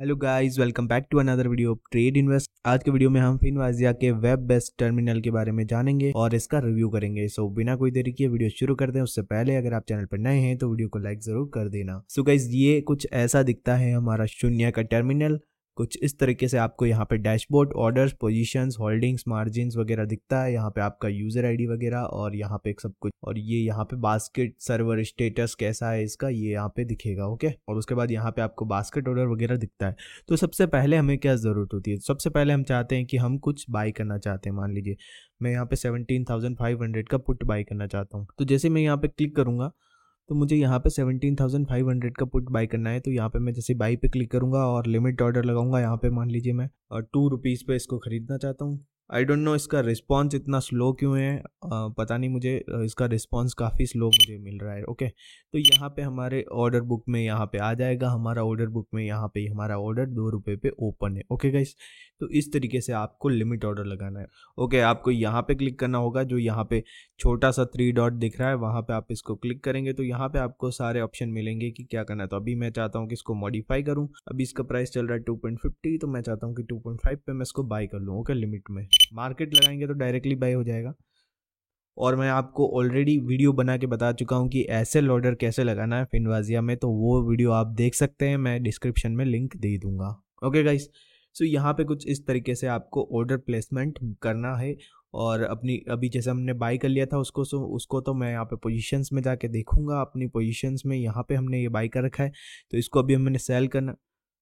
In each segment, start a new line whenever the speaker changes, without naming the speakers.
Hello guys welcome back to another video trade invest आज के video में हम फिनवाजिया के वेब बेस्ट टर्मिनल के बारे में जानेंगे और इसका रिव्यू करेंगे सो so, बिना कोई देरी किए वीडियो शुरू करते हैं उससे पहले अगर आप चैनल पर नए हैं तो वीडियो को लाइक जरूर कर देना सो so, गाइज ये कुछ ऐसा दिखता है हमारा शून्य का टर्मिनल कुछ इस तरीके से आपको यहाँ पे dashboard orders positions holdings margin वगैरह दिखता है यहाँ पे आपका यूज़र आईडी वगैरह और यहाँ पे एक सब कुछ और ये यहाँ पे बास्केट सर्वर स्टेटस कैसा है इसका ये यहाँ पे दिखेगा ओके और उसके बाद यहाँ पे आपको बास्केट ऑर्डर वगैरह दिखता है तो सबसे पहले हमें क्या ज़रूरत होती है सबसे पहले हम चाहते हैं कि हम कुछ बाई करना चाहते हैं मान लीजिए मैं यहाँ पे सेवनटीन थाउजेंड फाइव हंड्रेड का पुट बाई करना चाहता हूँ तो जैसे मैं यहाँ पे क्लिक करूंगा तो मुझे यहाँ पे 17,500 का पुट बाई करना है तो यहाँ पे मैं जैसे बाई पे क्लिक करूँगा और लिमिट ऑर्डर लगाऊंगा यहाँ पे मान लीजिए मैं टू रुपीज़ पे इसको ख़रीदना चाहता हूँ आई डोंट नो इसका रिस्पॉन्स इतना स्लो क्यों है आ, पता नहीं मुझे इसका रिस्पॉन्स काफ़ी स्लो मुझे मिल रहा है ओके तो यहाँ पे हमारे ऑर्डर बुक में यहाँ पे आ जाएगा हमारा ऑर्डर बुक में यहाँ पे हमारा ऑर्डर दो रुपये पे ओपन है ओके गाइस तो इस तरीके से आपको लिमिट ऑर्डर लगाना है ओके आपको यहाँ पे क्लिक करना होगा जो यहाँ पे छोटा सा थ्री डॉट दिख रहा है वहाँ पे आप इसको क्लिक करेंगे तो यहाँ पे आपको सारे ऑप्शन मिलेंगे कि क्या करना है तो अभी मैं चाहता हूँ कि इसको मॉडिफाई करूँ अभी इसका प्राइस चल रहा है टू तो मैं चाहता हूँ कि टू पे मैं इसको बाई कर लूँ ओके लिमिट में मार्केट लगाएंगे तो डायरेक्टली बाय हो जाएगा और मैं आपको ऑलरेडी वीडियो बना के बता चुका हूँ कि ऐसे लॉर्डर कैसे लगाना है फिनवाजिया में तो वो वीडियो आप देख सकते हैं मैं डिस्क्रिप्शन में लिंक दे दूँगा ओके गाइस सो यहाँ पे कुछ इस तरीके से आपको ऑर्डर प्लेसमेंट करना है और अपनी अभी जैसे हमने बाई कर लिया था उसको सो उसको तो मैं यहाँ पे पोजीशंस में जाके देखूंगा अपनी पोजीशंस में यहाँ पे हमने ये बाई कर रखा है तो इसको अभी हमने सेल करना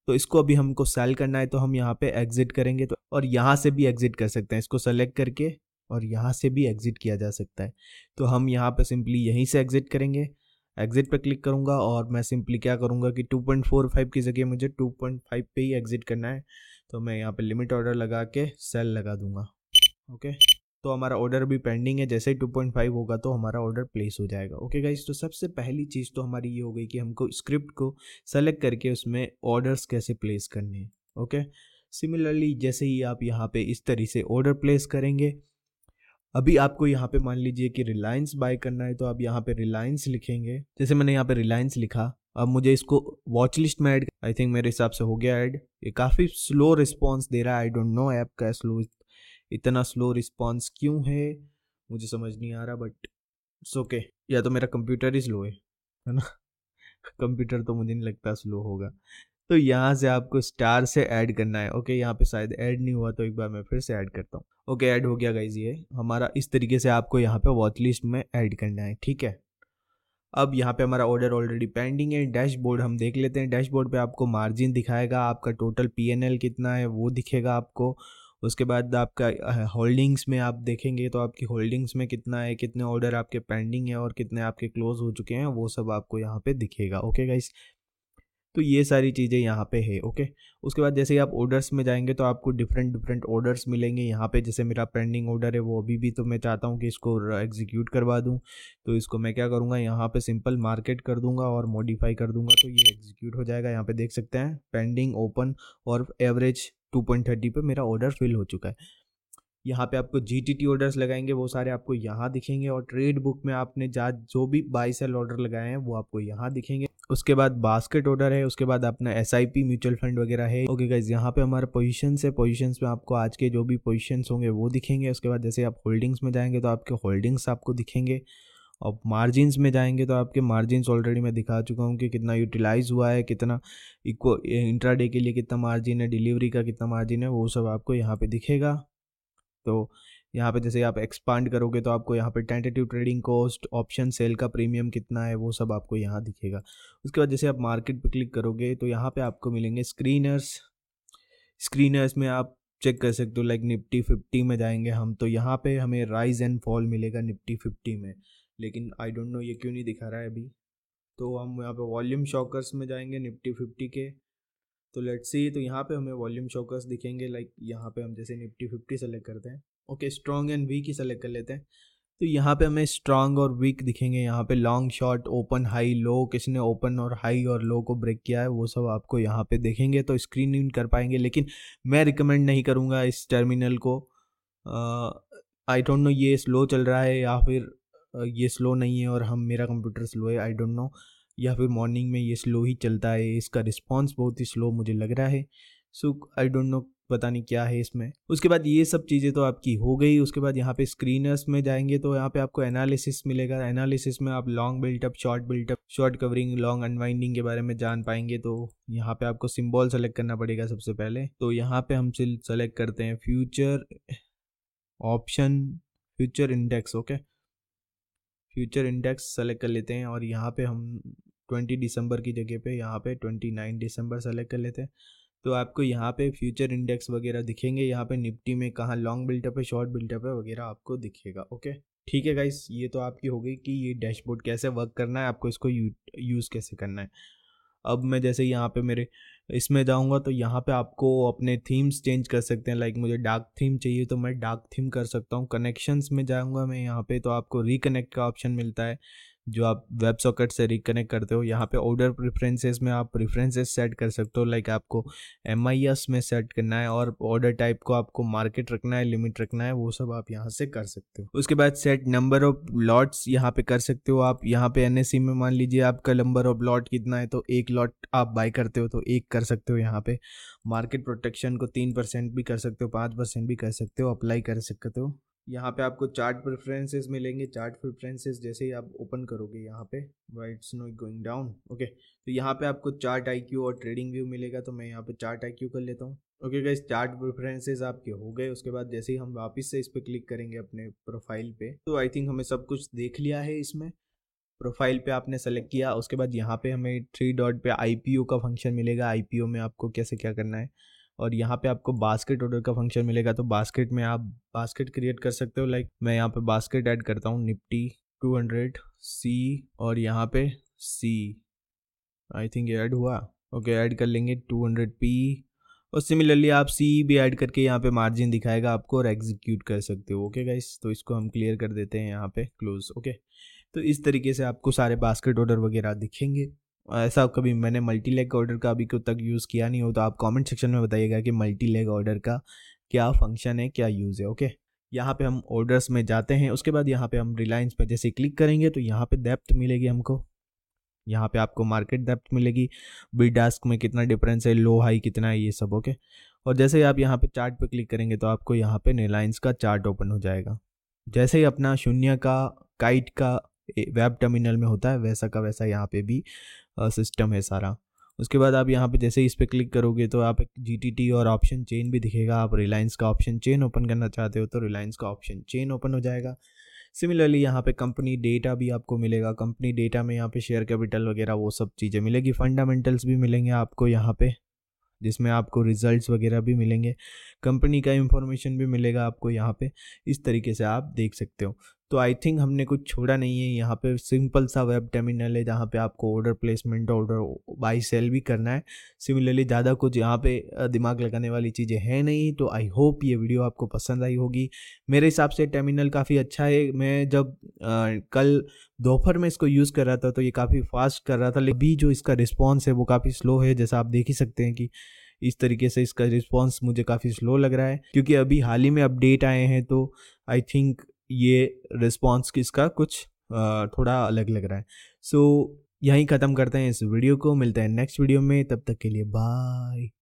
तो इसको अभी हमको सेल करना है तो हम यहाँ पे एग्ज़िट करेंगे तो और यहाँ से भी एग्ज़िट कर सकते हैं इसको सेलेक्ट करके और यहाँ से भी एग्ज़िट किया जा सकता है तो हम यहाँ पे सिंपली यहीं से एग्ज़िट करेंगे एग्ज़िट पे क्लिक करूँगा और मैं सिंपली क्या करूँगा कि 2.45 की जगह मुझे 2.5 पे ही एग्ज़िट करना है तो मैं यहाँ पे लिमिट ऑर्डर लगा के सेल लगा दूँगा ओके तो हमारा ऑर्डर भी पेंडिंग है जैसे ही टू पॉइंट फाइव होगा तो हमारा ऑर्डर प्लेस हो जाएगा ओके गाइज तो सबसे पहली चीज़ तो हमारी ये हो गई कि हमको स्क्रिप्ट को सेलेक्ट करके उसमें ऑर्डर्स कैसे प्लेस करने हैं ओके सिमिलरली जैसे ही आप यहाँ पे इस तरह से ऑर्डर प्लेस करेंगे अभी आपको यहाँ पे मान लीजिए कि रिलायंस बाय करना है तो आप यहाँ पे रिलायंस लिखेंगे जैसे मैंने यहाँ पे रिलायंस लिखा अब मुझे इसको वॉच लिस्ट में ऐड आई थिंक मेरे हिसाब से हो गया ऐड ये काफ़ी स्लो रिस्पॉन्स दे रहा है आई डोंट नो ऐप का स्लो इतना स्लो रिस्पॉन्स क्यों है मुझे समझ नहीं आ रहा बट इट्स ओके या तो मेरा कंप्यूटर ही स्लो है है ना कंप्यूटर तो मुझे नहीं लगता स्लो होगा तो यहाँ से आपको स्टार से ऐड करना है ओके यहाँ पे शायद ऐड नहीं हुआ तो एक बार मैं फिर से ऐड करता हूँ ओके ऐड हो गया गाइज ये हमारा इस तरीके से आपको यहाँ पे वॉच लिस्ट में ऐड करना है ठीक है अब यहाँ पे हमारा ऑर्डर ऑलरेडी पेंडिंग है डैशबोर्ड हम देख लेते हैं डैशबोर्ड पे आपको मार्जिन दिखाएगा आपका टोटल पीएनएल कितना है वो दिखेगा आपको उसके बाद आपका होल्डिंग्स में आप देखेंगे तो आपकी होल्डिंग्स में कितना है कितने ऑर्डर आपके पेंडिंग है और कितने आपके क्लोज हो चुके हैं वो सब आपको यहाँ पे दिखेगा ओके गाइस तो ये सारी चीज़ें यहाँ पे है ओके उसके बाद जैसे आप ऑर्डर्स में जाएंगे तो आपको डिफरेंट डिफरेंट ऑर्डर्स मिलेंगे यहाँ पे जैसे मेरा पेंडिंग ऑर्डर है वो अभी भी तो मैं चाहता हूँ कि इसको एग्जीक्यूट करवा दूँ तो इसको मैं क्या करूँगा यहाँ पे सिंपल मार्केट कर दूँगा और मॉडिफाई कर दूँगा तो ये एग्जीक्यूट हो जाएगा यहाँ पर देख सकते हैं पेंडिंग ओपन और एवरेज टू पॉइंट थर्टी पर मेरा ऑर्डर फिल हो चुका है यहाँ पे आपको जी टी टी ऑर्डर्स लगाएंगे वो सारे आपको यहाँ दिखेंगे और ट्रेड बुक में आपने जा जो भी बाई सेल ऑर्डर लगाए हैं वो आपको यहाँ दिखेंगे उसके बाद बास्केट ऑर्डर है उसके बाद अपना S I P mutual fund वगैरह है ओके गाइज यहाँ पे हमारे पोजिशन है पोजिशन में आपको आज के जो भी पोजिशन होंगे वो दिखेंगे उसके बाद जैसे आप होल्डिंग्स में जाएंगे तो आपके होल्डिंग्स आपको दिखेंगे और मार्जिनस में जाएंगे तो आपके मार्जिनस ऑलरेडी मैं दिखा चुका हूँ कि कितना यूटिलाइज हुआ है कितना इक्व डे के लिए कितना मार्जिन है डिलीवरी का कितना मार्जिन है वो सब आपको यहाँ पे दिखेगा तो यहाँ पे जैसे आप एक्सपांड करोगे तो आपको यहाँ पे tentative trading cost option sell का प्रीमियम कितना है वो सब आपको यहाँ दिखेगा उसके बाद जैसे आप मार्केट पे क्लिक करोगे तो यहाँ पे आपको मिलेंगे स्क्रीनर्स स्क्रीनर्स में आप चेक कर सकते हो लाइक निफ्टी फिफ्टी में जाएंगे हम तो यहाँ पे हमें राइज एंड फॉल मिलेगा निफ्टी फिफ्टी में लेकिन आई डोंट नो ये क्यों नहीं दिखा रहा है अभी तो हम यहाँ पे वॉल्यूम शॉकर्स में जाएंगे निफ्टी फिफ्टी के तो लेट्स सी तो यहाँ पे हमें वॉल्यूम शॉकर्स दिखेंगे लाइक यहाँ पे हम जैसे निफ्टी फिफ्टी सेलेक्ट करते हैं ओके स्ट्रॉन्ग एंड वीक ही सेलेक्ट कर लेते हैं तो यहाँ पे हमें स्ट्रांग और वीक दिखेंगे यहाँ पे long short open high low किसने ओपन और हाई और लो को ब्रेक किया है वो सब आपको यहाँ पे देखेंगे तो स्क्रीन इन कर पाएंगे लेकिन मैं रिकमेंड नहीं करूँगा इस टर्मिनल को आई डोंट नो ये स्लो चल रहा है या फिर ये स्लो नहीं है और हम मेरा कंप्यूटर स्लो है आई डोंट नो या फिर मॉर्निंग में ये स्लो ही चलता है इसका रिस्पॉन्स बहुत ही स्लो मुझे लग रहा है सो आई डोंट नो पता नहीं क्या है इसमें उसके बाद ये सब चीज़ें तो आपकी हो गई उसके बाद यहाँ पे स्क्रीनर्स में जाएंगे तो यहाँ पे आपको एनालिसिस मिलेगा एनालिसिस में आप long built up short built up short covering long unwinding के बारे में जान पाएंगे तो यहाँ पे आपको सिम्बॉल सेलेक्ट करना पड़ेगा सबसे पहले तो यहाँ पे हम सेलेक्ट करते हैं future option future index okay future index select कर लेते हैं और यहाँ पे हम 20 दिसंबर की जगह पे यहाँ पे 29 दिसंबर सेलेक्ट कर लेते हैं तो आपको यहाँ पे फ्यूचर इंडेक्स वगैरह दिखेंगे यहाँ पे निफ्टी में कहाँ लॉन्ग बिल्टअप है शॉर्ट बिल्टअप है वगैरह आपको दिखेगा ओके ठीक है गाइस ये तो आपकी हो गई कि ये डैशबोर्ड कैसे वर्क करना है आपको इसको यू, यूज़ कैसे करना है अब मैं जैसे यहाँ पे मेरे इसमें जाऊँगा तो यहाँ पे आपको अपने थीम्स चेंज कर सकते हैं लाइक मुझे डार्क थीम चाहिए तो मैं डार्क थीम कर सकता हूँ कनेक्शंस में जाऊँगा मैं यहाँ पे तो आपको रिकनेक्ट का ऑप्शन मिलता है जो आप वेब सॉकेट से रिकनेक्ट करते हो यहाँ पे ऑर्डर प्रेफरेंसेस में आप प्रेफरेंसेस सेट कर सकते हो लाइक आपको एम में सेट करना है और ऑर्डर टाइप को आपको मार्केट रखना है लिमिट रखना है वो सब आप यहाँ से कर सकते हो उसके बाद सेट नंबर ऑफ लॉट्स यहाँ पे कर सकते हो आप यहाँ पे एन में मान लीजिए आपका नंबर ऑफ लॉट कितना है तो एक लॉट आप बाय करते हो तो एक कर सकते हो यहाँ पे मार्केट प्रोटेक्शन को तीन परसेंट भी कर सकते हो पाँच परसेंट भी कर सकते हो अप्लाई कर सकते हो यहाँ पे आपको चार्ट प्रेफरेंसेस मिलेंगे चार्ट प्रेफरेंसेस जैसे ही आप ओपन करोगे यहाँ पे why it's going down okay तो यहाँ पे आपको चार्ट आईक्यू और ट्रेडिंग व्यू मिलेगा तो मैं यहाँ पे चार्ट आईक्यू कर लेता हूँ ओके गाइस चार्ट प्रेफरेंसेस आपके हो गए उसके बाद जैसे ही हम वापस से इस पर क्लिक करेंगे अपने प्रोफाइल पे तो आई थिंक हमें सब कुछ देख लिया है इसमें प्रोफाइल पे आपने सेलेक्ट किया उसके बाद यहाँ पे हमें थ्री डॉट पे आईपीओ का फंक्शन मिलेगा आईपीओ में आपको कैसे क्या करना है और यहाँ पे आपको बास्केट ऑर्डर का फंक्शन मिलेगा तो बास्केट में आप बास्केट क्रिएट कर सकते हो लाइक मैं यहाँ पे बास्केट ऐड करता हूँ निफ्टी 200 सी और यहाँ पे सी आई थिंक ये ऐड हुआ ओके okay, ऐड कर लेंगे 200 पी और सिमिलरली आप सी भी ऐड करके यहाँ पे मार्जिन दिखाएगा आपको और एग्जीक्यूट कर सकते हो ओके गाइस तो इसको हम क्लियर कर देते हैं यहाँ पे क्लोज ओके okay? तो इस तरीके से आपको सारे बास्केट ऑर्डर वगैरह दिखेंगे ऐसा कभी मैंने मल्टी लेग ऑर्डर का अभी कब तक यूज़ किया नहीं हो तो आप कमेंट सेक्शन में बताइएगा कि मल्टी लेग ऑर्डर का क्या फंक्शन है क्या यूज़ है ओके यहाँ पे हम ऑर्डर्स में जाते हैं उसके बाद यहाँ पे हम रिलायंस पे जैसे क्लिक करेंगे तो यहाँ पे डेप्थ मिलेगी हमको यहाँ पे आपको मार्केट डेप्थ मिलेगी बी डास्क में कितना डिफरेंस है लो हाई कितना है ये सब ओके और जैसे ही आप यहाँ पे चार्ट पे क्लिक करेंगे तो आपको यहाँ पे रिलायंस का चार्ट ओपन हो जाएगा जैसे ही अपना शून्य का काइट का वेब टर्मिनल में होता है वैसा का वैसा यहाँ पे भी सिस्टम है सारा उसके बाद आप यहाँ पे जैसे इस पर क्लिक करोगे तो आप जी और ऑप्शन चेन भी दिखेगा आप रिलायंस का ऑप्शन चेन ओपन करना चाहते हो तो रिलायंस का ऑप्शन चेन ओपन हो जाएगा सिमिलरली यहाँ पे कंपनी डेटा भी आपको मिलेगा कंपनी डेटा में यहाँ पे शेयर कैपिटल वगैरह वो सब चीज़ें मिलेगी फंडामेंटल्स भी मिलेंगे आपको यहाँ पे जिसमें आपको रिजल्ट्स वगैरह भी मिलेंगे कंपनी का इंफॉर्मेशन भी मिलेगा आपको यहाँ पे इस तरीके से आप देख सकते हो तो आई थिंक हमने कुछ छोड़ा नहीं है यहाँ पे सिंपल सा वेब टर्मिनल है जहाँ पे आपको order placement order buy sell भी करना है सिमिलरली ज़्यादा कुछ यहाँ पे दिमाग लगाने वाली चीज़ें हैं नहीं तो आई होप ये वीडियो आपको पसंद आई होगी मेरे हिसाब से टर्मिनल काफ़ी अच्छा है मैं जब आ, कल दोपहर में इसको यूज़ कर रहा था तो ये काफ़ी फास्ट कर रहा था लेकिन अभी जो इसका रिस्पॉन्स है वो काफ़ी स्लो है जैसा आप देख ही सकते हैं कि इस तरीके से इसका रिस्पॉन्स मुझे काफ़ी स्लो लग रहा है क्योंकि अभी हाल ही में अपडेट आए हैं तो आई थिंक ये रिस्पॉन्स किसका कुछ थोड़ा अलग लग रहा है सो so, यहीं ख़त्म करते हैं इस वीडियो को मिलते हैं नेक्स्ट वीडियो में तब तक के लिए बाय